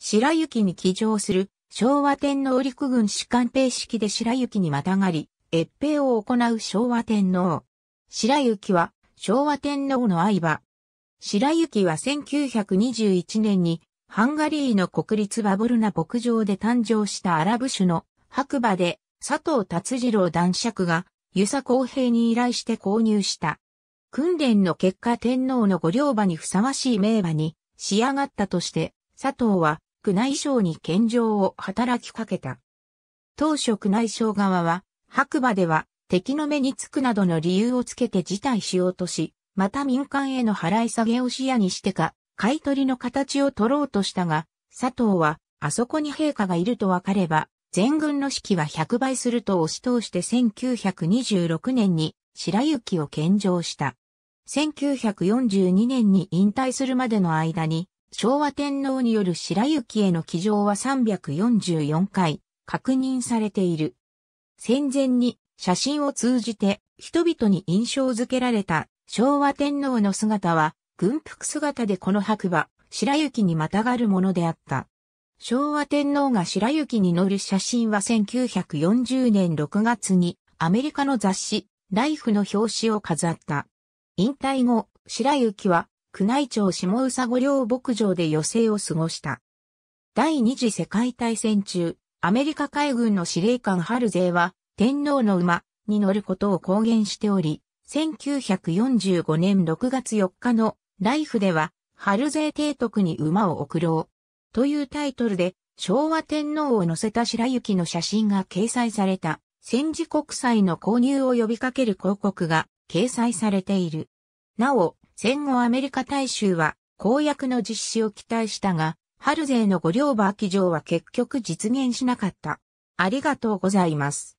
白雪に騎乗する昭和天皇陸軍士官兵式で白雪にまたがり、越兵を行う昭和天皇。白雪は昭和天皇の相場。白雪は1921年にハンガリーの国立バブルナ牧場で誕生したアラブ種の白馬で佐藤達次郎男爵が遊佐公平に依頼して購入した。訓練の結果天皇の御両馬にふさわしい名馬に仕上がったとして、佐藤は宮内省に献上を働きかけた。当初宮内省側は、白馬では敵の目につくなどの理由をつけて辞退しようとし、また民間への払い下げを視野にしてか、買い取りの形を取ろうとしたが、佐藤は、あそこに陛下がいるとわかれば、全軍の士気は100倍すると押し通して1926年に白雪を献上した。1942年に引退するまでの間に、昭和天皇による白雪への騎乗は344回確認されている。戦前に写真を通じて人々に印象づけられた昭和天皇の姿は軍服姿でこの白馬、白雪にまたがるものであった。昭和天皇が白雪に乗る写真は1940年6月にアメリカの雑誌ライフの表紙を飾った。引退後、白雪は宮内庁下宇佐御陵牧場で余生を過ごした。第二次世界大戦中、アメリカ海軍の司令官ハルゼは、天皇の馬に乗ることを公言しており、1945年6月4日のライフでは、ハルゼー提督に馬を贈ろう。というタイトルで、昭和天皇を乗せた白雪の写真が掲載された、戦時国債の購入を呼びかける広告が掲載されている。なお、戦後アメリカ大衆は公約の実施を期待したが、ハルの五両馬騎乗は結局実現しなかった。ありがとうございます。